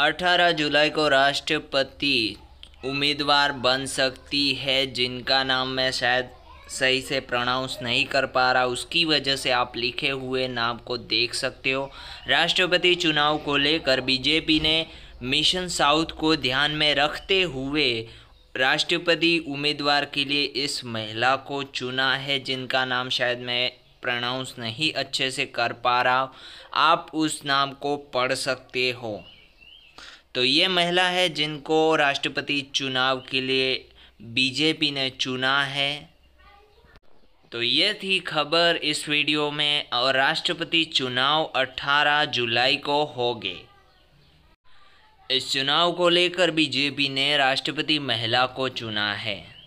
18 जुलाई को राष्ट्रपति उम्मीदवार बन सकती है जिनका नाम मैं शायद सही से प्रोनाउंस नहीं कर पा रहा उसकी वजह से आप लिखे हुए नाम को देख सकते हो राष्ट्रपति चुनाव को लेकर बीजेपी ने मिशन साउथ को ध्यान में रखते हुए राष्ट्रपति उम्मीदवार के लिए इस महिला को चुना है जिनका नाम शायद मैं प्रोनाउंस नहीं अच्छे से कर पा रहा आप उस नाम को पढ़ सकते हो तो ये महिला है जिनको राष्ट्रपति चुनाव के लिए बीजेपी ने चुना है तो ये थी खबर इस वीडियो में और राष्ट्रपति चुनाव 18 जुलाई को गए इस चुनाव को लेकर बीजेपी ने राष्ट्रपति महिला को चुना है